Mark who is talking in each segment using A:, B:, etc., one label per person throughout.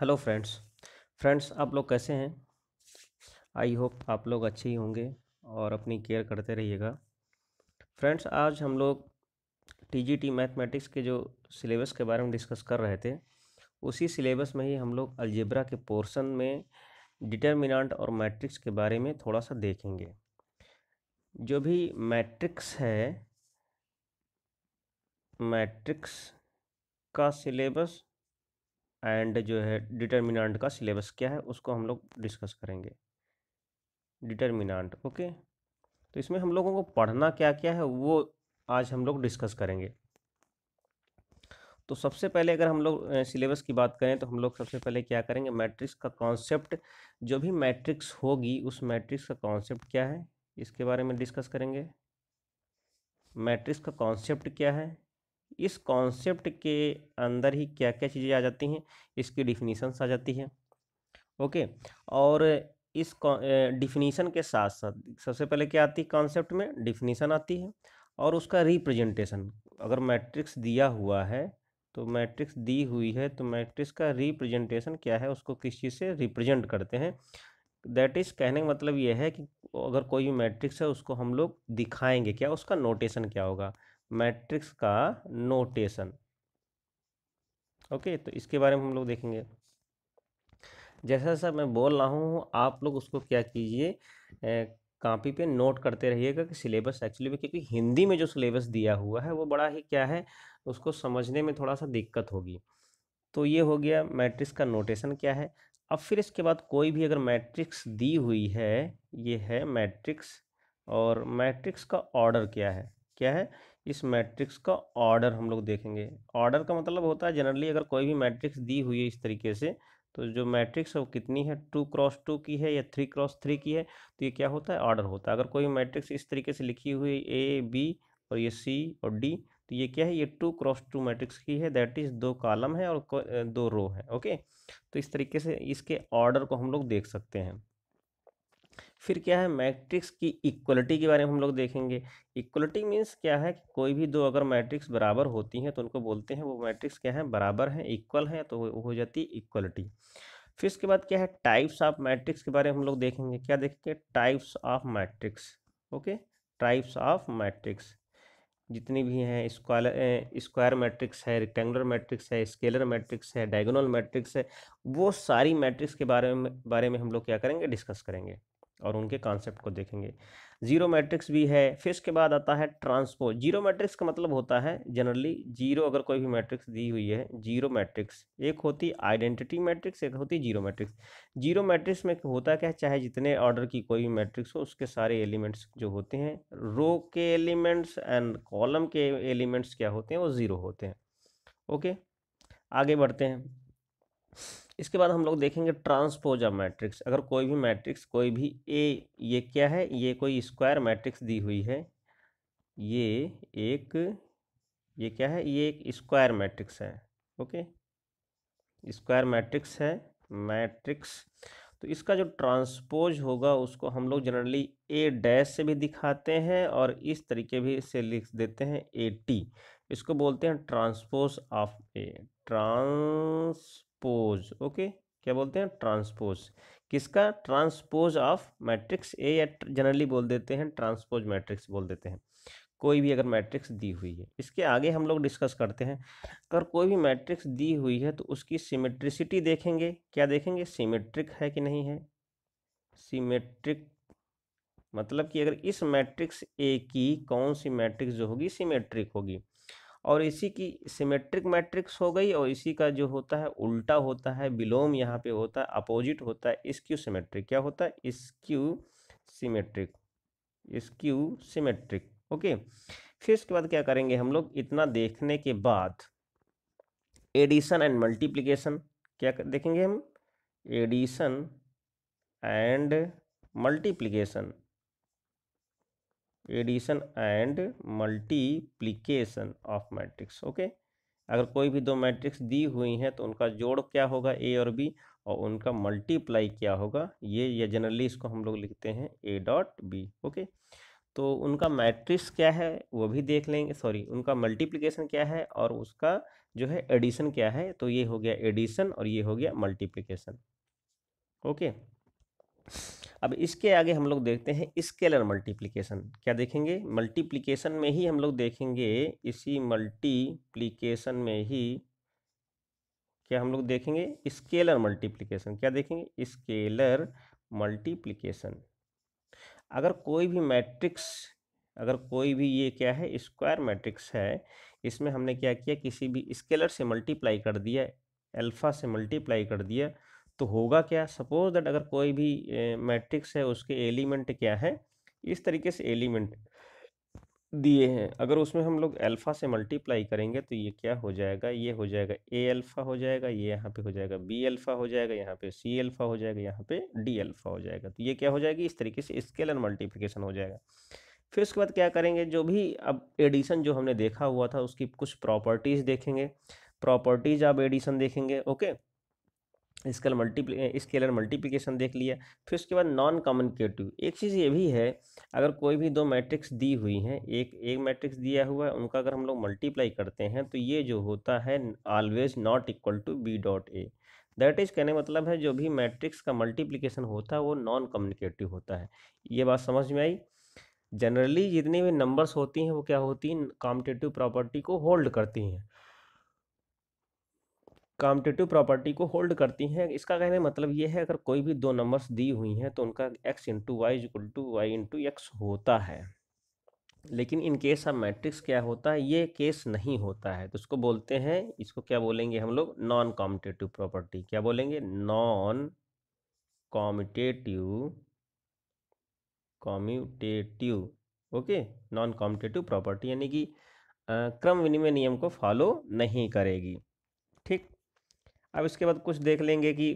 A: Hello friends friends आप लोग कैसे हैं आई होप आप लोग अच्छे ही होंगे और अपनी केयर करते रहिएगा फ्रेंड्स आज हम लोग टीजीटी मैथमेटिक्स के जो सिलेबस के बारे में डिस्कस कर रहे थे उसी सिलेबस में ही हम लोग अलजेब्रा के पोर्शन में डिटर्मिनाट और मैट्रिक्स के बारे में थोड़ा सा देखेंगे जो भी मैट्रिक्स है मैट्रिक्स का सिलेबस एंड जो है डिटर्मिनांट का सिलेबस क्या है उसको हम लोग डिस्कस करेंगे डिटर्मिनांट ओके तो इसमें हम लोगों को पढ़ना क्या क्या है वो आज हम लोग डिस्कस करेंगे तो सबसे पहले अगर हम लोग सिलेबस की बात करें तो हम लोग सबसे पहले क्या करेंगे मैट्रिक्स का कॉन्सेप्ट जो भी मैट्रिक्स होगी उस मैट्रिक्स का कॉन्सेप्ट क्या है इसके बारे में डिस्कस करेंगे मैट्रिक्स का कॉन्सेप्ट क्या है इस कॉन्सेप्ट के अंदर ही क्या क्या चीज़ें आ जाती हैं इसकी डिफिनीसन्स आ जाती है ओके और इस डिफिनीसन के साथ साथ सबसे पहले क्या आती है कॉन्सेप्ट में डिफिनीसन आती है और उसका रिप्रेजेंटेशन अगर मैट्रिक्स दिया हुआ है तो मैट्रिक्स दी हुई है तो मैट्रिक्स का रिप्रेजेंटेशन क्या है उसको किस चीज़ से रिप्रेजेंट करते हैं दैट इज़ कहने का मतलब ये है कि अगर कोई मैट्रिक्स है उसको हम लोग दिखाएंगे क्या उसका नोटेशन क्या होगा मैट्रिक्स का नोटेशन ओके तो इसके बारे में हम लोग देखेंगे जैसा जैसा मैं बोल रहा हूँ आप लोग उसको क्या कीजिए कापी पे नोट करते रहिएगा कि सिलेबस एक्चुअली में क्योंकि हिंदी में जो सिलेबस दिया हुआ है वो बड़ा ही क्या है उसको समझने में थोड़ा सा दिक्कत होगी तो ये हो गया मैट्रिक्स का नोटेशन क्या है अब फिर इसके बाद कोई भी अगर मैट्रिक्स दी हुई है ये है मैट्रिक्स और मैट्रिक्स का ऑर्डर क्या है क्या है इस मैट्रिक्स का ऑर्डर हम लोग देखेंगे ऑर्डर का मतलब होता है जनरली अगर कोई भी मैट्रिक्स दी हुई है इस तरीके से तो जो मैट्रिक्स है वो कितनी है टू क्रॉस टू की है या थ्री क्रॉस थ्री की है तो ये क्या होता है ऑर्डर होता है अगर कोई मैट्रिक्स इस तरीके से लिखी हुई ए बी और ये सी और डी तो ये क्या है ये टू क्रॉस टू मैट्रिक्स की है दैट इज़ दो कॉलम है और दो रो है ओके तो इस तरीके से इसके ऑर्डर को हम लोग देख सकते हैं फिर क्या है मैट्रिक्स की इक्वलिटी के बारे में हम लोग देखेंगे इक्वलिटी मीन्स क्या है कि कोई भी दो अगर मैट्रिक्स बराबर होती हैं तो उनको बोलते हैं वो मैट्रिक्स क्या है बराबर हैं इक्वल हैं तो हो जाती है इक्वलिटी फिर इसके बाद क्या है टाइप्स ऑफ मैट्रिक्स के बारे में हम लोग देखेंगे क्या देखेंगे types of matrix okay types of matrix जितनी भी हैं स्क्वायर स्क्वायर मैट्रिक्स है रेक्टेंगुलर मैट्रिक्स है स्केलर मैट्रिक्स है डायगोनल मैट्रिक्स है वो सारी मैट्रिक्स के बारे में बारे में हम लोग क्या करेंगे डिस्कस करेंगे और उनके कॉन्सेप्ट को देखेंगे जीरो मैट्रिक्स भी है फिर इसके बाद आता है ट्रांसपोज जीरो मैट्रिक्स का मतलब होता है जनरली जीरो अगर कोई भी मैट्रिक्स दी हुई है जीरो मैट्रिक्स एक होती आइडेंटिटी मैट्रिक्स एक होती जीरो मैट्रिक्स जीरो मैट्रिक्स में होता क्या है चाहे जितने ऑर्डर की कोई भी मैट्रिक्स हो उसके सारे एलिमेंट्स जो होते हैं रो के एलिमेंट्स एंड कॉलम के एलिमेंट्स क्या होते हैं वो ज़ीरो होते हैं ओके आगे बढ़ते हैं इसके बाद हम लोग देखेंगे ट्रांसपोज ऑफ मैट्रिक्स अगर कोई भी मैट्रिक्स कोई भी ए ये क्या है ये कोई स्क्वायर मैट्रिक्स दी हुई है ये एक ये क्या है ये एक स्क्वायर मैट्रिक्स है ओके स्क्वायर मैट्रिक्स है मैट्रिक्स तो इसका जो ट्रांसपोज होगा उसको हम लोग जनरली ए डैश से भी दिखाते हैं और इस तरीके भी से लिख देते हैं ए टी इसको बोलते हैं transpose of A trans transpose okay क्या बोलते हैं ट्रांसपोज किसका ट्रांसपोज ऑफ मैट्रिक्स ए या जनरली बोल देते हैं ट्रांसपोज मैट्रिक्स बोल देते हैं कोई भी अगर मैट्रिक्स दी हुई है इसके आगे हम लोग डिस्कस करते हैं अगर कोई भी मैट्रिक्स दी हुई है तो उसकी सिमेट्रिसिटी देखेंगे क्या देखेंगे सिमेट्रिक है कि नहीं है सिमेट्रिक मतलब कि अगर इस मैट्रिक्स ए की कौन सी मैट्रिक्स जो होगी सिमेट्रिक होगी और इसी की सिमेट्रिक मैट्रिक्स हो गई और इसी का जो होता है उल्टा होता है विलोम यहाँ पे होता है अपोजिट होता है इसक्यू सिमेट्रिक क्या होता है skew symmetric skew symmetric okay फिर इसके बाद क्या करेंगे हम लोग इतना देखने के बाद एडिशन एंड मल्टीप्लीकेशन क्या देखेंगे हम addition and multiplication addition and multiplication of matrix okay अगर कोई भी दो मैट्रिक्स दी हुई हैं तो उनका जोड़ क्या होगा ए और बी और उनका मल्टीप्लाई क्या होगा ये या जनरली इसको हम लोग लिखते हैं ए डॉट बी ओके तो उनका मैट्रिक्स क्या है वो भी देख लेंगे सॉरी उनका मल्टीप्लीकेशन क्या है और उसका जो है एडिशन क्या है तो ये हो गया एडिशन और ये हो गया मल्टीप्लीकेशन ओके okay. अब इसके आगे हम लोग देखते हैं स्केलर मल्टीप्लिकेशन क्या देखेंगे मल्टीप्लिकेशन में ही हम लोग देखेंगे इसी मल्टीप्लिकेशन में ही क्या हम लोग देखेंगे स्केलर मल्टीप्लिकेशन क्या देखेंगे स्केलर मल्टीप्लिकेशन अगर कोई भी मैट्रिक्स अगर कोई भी ये क्या है स्क्वायर मैट्रिक्स है इसमें हमने क्या किया किसी भी स्केलर से मल्टीप्लाई कर दिया अल्फ़ा से मल्टीप्लाई कर दिया तो होगा क्या सपोज दैट अगर कोई भी मैट्रिक्स है उसके एलिमेंट क्या है इस तरीके से एलिमेंट दिए हैं अगर उसमें हम लोग अल्फ़ा से मल्टीप्लाई करेंगे तो ये क्या हो जाएगा ये हो जाएगा ए अल्फ़ा हो जाएगा ये यहाँ पे हो जाएगा बी अल्फ़ा हो जाएगा यहाँ पे सी अल्फ़ा हो जाएगा यहाँ पे डी अल्फ़ा हो जाएगा तो ये क्या हो जाएगी इस तरीके से स्केलर मल्टीप्लीकेशन हो जाएगा फिर उसके बाद क्या करेंगे जो भी अब एडिशन जो हमने देखा हुआ था उसकी कुछ प्रॉपर्टीज़ देखेंगे प्रॉपर्टीज़ आप एडिशन देखेंगे ओके इसका मल्टीप्ली स्केलर मल्टीप्लिकेशन देख लिया फिर उसके बाद नॉन कम्युनिकेटिव एक चीज़ ये भी है अगर कोई भी दो मैट्रिक्स दी हुई हैं एक एक मैट्रिक्स दिया हुआ है उनका अगर हम लोग मल्टीप्लाई करते हैं तो ये जो होता है always not equal to B dot A that is कहने मतलब है जो भी मैट्रिक्स का मल्टीप्लिकेशन होता है वो नॉन कम्युनिकेटिव होता है ये बात समझ में आई जनरली जितनी भी नंबर्स होती हैं वो क्या होती हैं कॉम्पिटेटिव प्रॉपर्टी को होल्ड करती हैं कॉम्पिटेटिव प्रॉपर्टी को होल्ड करती हैं इसका कहने मतलब ये है अगर कोई भी दो नंबर्स दी हुई हैं तो उनका X into Y equal to Y into X होता है लेकिन इन केस ऑफ मैट्रिक्स क्या होता है ये केस नहीं होता है तो उसको बोलते हैं इसको क्या बोलेंगे हम लोग नॉन कॉम्पिटेटिव प्रॉपर्टी क्या बोलेंगे non competitive commutative okay non competitive property यानी कि क्रम विनिमय नियम को फॉलो नहीं करेगी ठीक अब इसके बाद कुछ देख लेंगे कि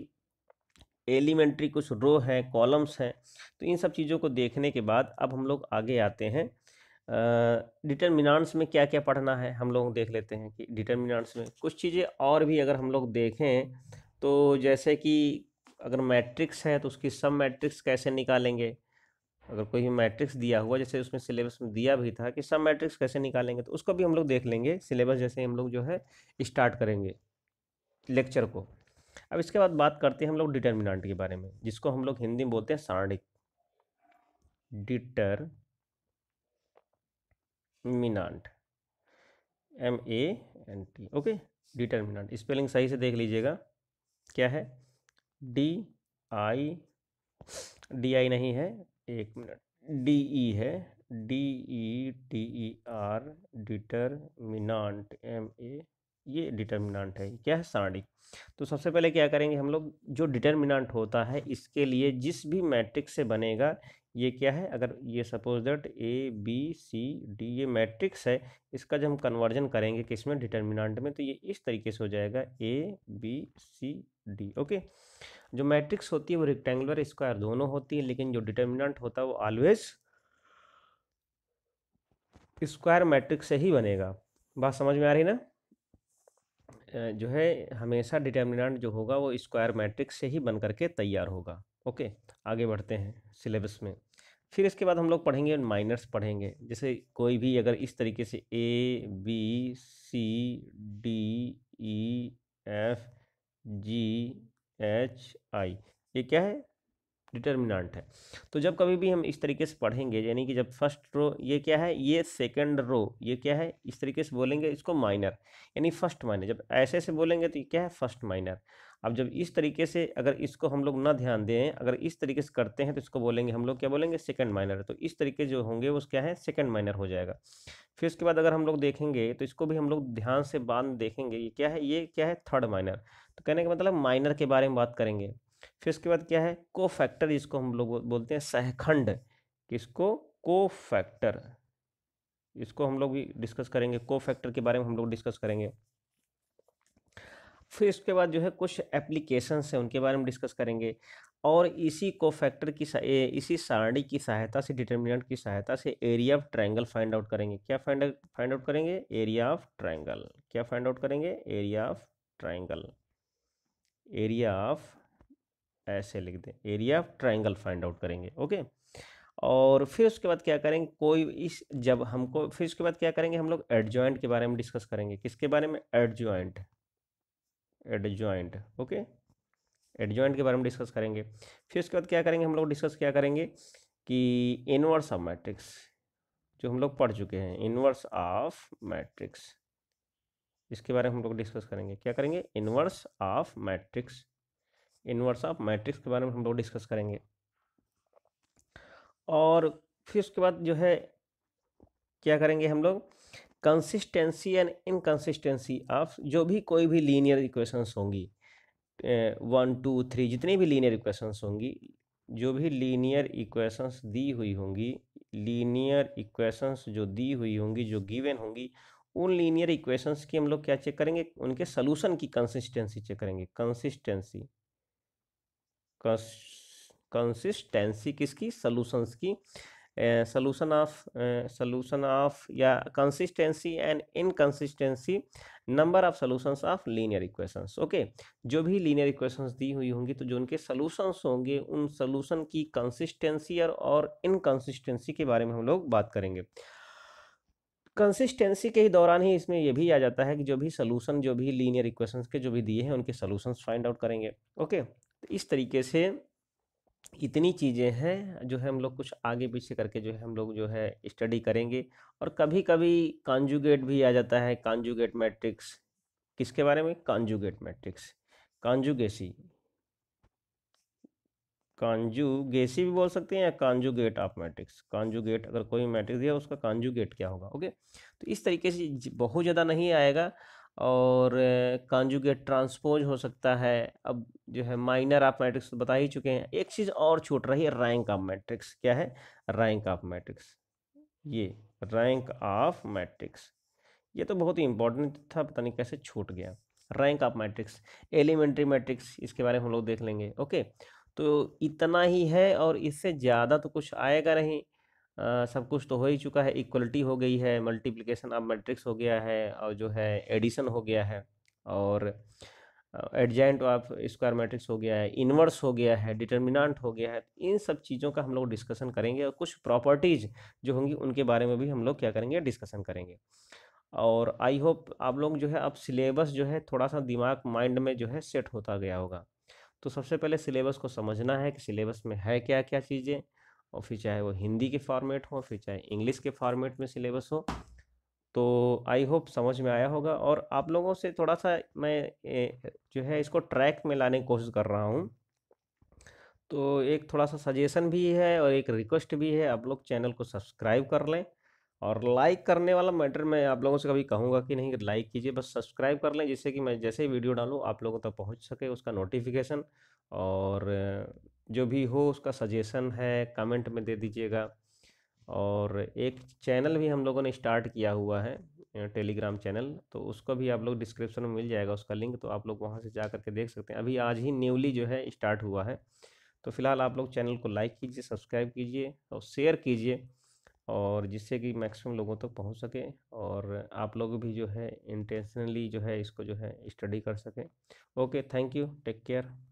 A: एलिमेंट्री कुछ रो हैं कॉलम्स हैं तो इन सब चीज़ों को देखने के बाद अब हम लोग आगे आते हैं डिटर्मिनाट्स में क्या क्या पढ़ना है हम लोग देख लेते हैं कि डिटर्मिनाट्स में कुछ चीज़ें और भी अगर हम लोग देखें तो जैसे कि अगर मैट्रिक्स है तो उसकी सब मैट्रिक्स कैसे निकालेंगे अगर कोई भी मैट्रिक्स दिया हुआ जैसे उसमें सिलेबस में दिया भी था कि सब मैट्रिक्स कैसे निकालेंगे तो उसको भी हम लोग देख लेंगे सिलेबस जैसे हम लोग जो है स्टार्ट करेंगे लेक्चर को अब इसके बाद बात करते हैं हम लोग डिटर्मिनाट के बारे में जिसको हम लोग हिंदी में बोलते हैं सारणिक determinant M A N T okay determinant spelling सही से देख लीजिएगा क्या है डी आई डी आई नहीं है एक मिनट डी ई e है D E e T E e R deter determinant M A ये डिटर्मिनांट है क्या है सारणी तो सबसे पहले क्या करेंगे हम लोग जो डिटर्मिनाट होता है इसके लिए जिस भी मैट्रिक्स से बनेगा ये क्या है अगर ये suppose that A B C D ये मैट्रिक्स है इसका जब हम कन्वर्जन करेंगे किस में डिटर्मिनांट में तो ये इस तरीके से हो जाएगा A B C D okay जो मैट्रिक्स होती है वो रेक्टेंगुलर स्क्वायर दोनों होती है लेकिन जो डिटर्मिनाट होता है वो ऑलवेज स्क्वायर मैट्रिक्स से ही बनेगा बात समझ में आ रही ना जो है हमेशा डिटर्मिनेंट जो होगा वो स्क्वायर मैट्रिक्स से ही बन करके तैयार होगा ओके आगे बढ़ते हैं सिलेबस में फिर इसके बाद हम लोग पढ़ेंगे माइनर्स पढ़ेंगे जैसे कोई भी अगर इस तरीके से A B C D E F G H I ये क्या है डिटर्मिनाट है तो जब कभी भी हम इस तरीके से पढ़ेंगे यानी कि जब फर्स्ट रो ये क्या है ये सेकंड रो ये क्या है इस तरीके से बोलेंगे इसको माइनर यानी फर्स्ट माइनर जब ऐसे से बोलेंगे तो ये क्या है फर्स्ट माइनर अब जब इस तरीके से अगर इसको हम लोग ना ध्यान दें अगर इस तरीके से करते हैं तो इसको बोलेंगे हम लोग क्या बोलेंगे सेकंड माइनर तो इस तरीके जो होंगे वो क्या है सेकंड माइनर हो जाएगा फिर उसके बाद अगर हम लोग देखेंगे तो इसको भी हम लोग ध्यान से बांध देखेंगे ये क्या है ये क्या है थर्ड माइनर तो कहने का मतलब माइनर के बारे में बात करेंगे फिर उसके बाद क्या है को फैक्टर इसको हम लोग बोलते हैं सहखंड किसको को फैक्टर इसको हम लोग भी डिस्कस करेंगे को फैक्टर के बारे में हम लोग डिस्कस करेंगे फिर इसके बाद जो है कुछ एप्लीकेशन है उनके बारे में डिस्कस करेंगे और इसी को फैक्टर की इसी सारणी की सहायता से डिटर्मिनेंट की सहायता से area of triangle find out करेंगे क्या फाइंड फाइंड आउट करेंगे एरिया ऑफ ट्राइंगल क्या फाइंड आउट करेंगे area of triangle area of ऐसे लिख दें area of triangle find out करेंगे ओके और फिर उसके बाद क्या करेंगे कोई इस जब हमको फिर उसके बाद क्या करेंगे हम लोग एडजॉइंट के बारे में डिस्कस करेंगे किसके बारे में एडजॉइंट एडजॉइंट ओके एडजॉइंट के बारे में डिस्कस करेंगे फिर उसके बाद क्या करेंगे हम लोग डिस्कस क्या करेंगे कि इनवर्स ऑफ मैट्रिक्स जो हम लोग पढ़ चुके हैं इनवर्स ऑफ मैट्रिक्स इसके बारे में हम लोग डिस्कस करेंगे क्या करेंगे inverse of matrix inverse of matrix के बारे में हम लोग डिस्कस करेंगे और फिर उसके बाद जो है क्या करेंगे हम लोग कंसिस्टेंसी एंड इनकन्सिस्टेंसी ऑफ जो भी कोई भी लीनियर इक्वेशंस होंगी वन टू थ्री जितनी भी लीनियर इक्वेशंस होंगी जो भी लीनियर इक्वेशंस दी हुई होंगी लीनियर इक्वेशंस जो दी हुई होंगी जो गिवन होंगी उन लीनियर इक्वेशंस की हम लोग क्या चेक करेंगे उनके सोलूशन की कंसिस्टेंसी चेक करेंगे कंसिस्टेंसी कंसिस्टेंसी किसकी सॉल्यूशंस की सॉल्यूशन ऑफ सॉल्यूशन ऑफ या consistency and inconsistency number of solutions of linear equations okay जो भी लीनियर इक्वेशंस दी हुई होंगी तो जो उनके सॉल्यूशंस होंगे उन सॉल्यूशन की कंसिस्टेंसी और और इनकंसिस्टेंसी के बारे में हम लोग बात करेंगे कंसिस्टेंसी के ही दौरान ही इसमें यह भी आ जाता है कि जो भी सोलूशन जो भी लीनियर इक्वेशंस के जो भी दिए हैं उनके सलूशन फाइंड आउट करेंगे ओके तो इस तरीके से इतनी चीज़ें हैं जो है हम लोग कुछ आगे पीछे करके जो है हम लोग जो है स्टडी करेंगे और कभी कभी कॉन्जुगेट भी आ जाता है कॉन्जुगेट मैट्रिक्स किसके बारे में कॉन्जुगेट मैट्रिक्स कॉन्जुगेसी कॉन्जुगेसी भी बोल सकते हैं या कॉन्जुगेट ऑफ मैट्रिक्स कॉन्जुगेट अगर कोई मैट्रिक्स दिया उसका कॉन्जुगेट क्या होगा ओके तो इस तरीके से बहुत ज़्यादा नहीं आएगा और कॉन्जुगेट ट्रांसपोज हो सकता है अब जो है माइनर आप मैट्रिक्स तो बता ही चुके हैं एक चीज़ और छूट रही है रैंक ऑफ मैट्रिक्स क्या है रैंक ऑफ मैट्रिक्स ये रैंक ऑफ मैट्रिक्स ये तो बहुत ही इंपॉर्टेंट था पता नहीं कैसे छूट गया rank of matrix elementary matrix इसके बारे में हम लोग देख लेंगे ओके तो इतना ही है और इससे ज़्यादा तो कुछ आएगा नहीं आ, सब कुछ तो हो ही चुका है इक्वलिटी हो गई है मल्टीप्लिकेशन अब मैट्रिक्स हो गया है और जो है एडिशन हो गया है और एडजेंट ऑफ स्क्वायर मैट्रिक्स हो गया है इन्वर्स हो गया है डिटर्मिनांट हो गया है इन सब चीज़ों का हम लोग डिस्कशन करेंगे और कुछ प्रॉपर्टीज़ जो होंगी उनके बारे में भी हम लोग क्या करेंगे डिस्कशन करेंगे और आई होप आप लोग जो है अब सिलेबस जो है थोड़ा सा दिमाग माइंड में जो है सेट होता गया होगा तो सबसे पहले सिलेबस को समझना है कि सिलेबस में है क्या क्या चीज़ें और फिर चाहे वो हिंदी के फॉर्मेट हो फिर चाहे इंग्लिश के फॉर्मेट में सिलेबस हो तो आई होप समझ में आया होगा और आप लोगों से थोड़ा सा मैं जो है इसको ट्रैक में लाने की कोशिश कर रहा हूँ तो एक थोड़ा सा सजेशन भी है और एक रिक्वेस्ट भी है आप लोग चैनल को सब्सक्राइब कर लें और लाइक करने वाला मैटर मैं आप लोगों से कभी कहूँगा कि नहीं लाइक कीजिए बस सब्सक्राइब कर लें जिससे कि मैं जैसे ही वीडियो डालूँ आप लोगों तक पहुँच सके उसका नोटिफिकेशन और जो भी हो उसका सजेशन है कमेंट में दे दीजिएगा और एक चैनल भी हम लोगों ने स्टार्ट किया हुआ है टेलीग्राम चैनल तो उसको भी आप लोग डिस्क्रिप्शन में मिल जाएगा उसका लिंक तो आप लोग वहाँ से जा करके देख सकते हैं अभी आज ही न्यूली जो है स्टार्ट हुआ है तो फिलहाल आप लोग चैनल को लाइक कीजिए सब्सक्राइब कीजिए और शेयर कीजिए और जिससे कि मैक्सिमम लोगों तक तो पहुँच सके और आप लोग भी जो है इंटेंशनली जो है इसको जो है स्टडी कर सकें okay thank you take care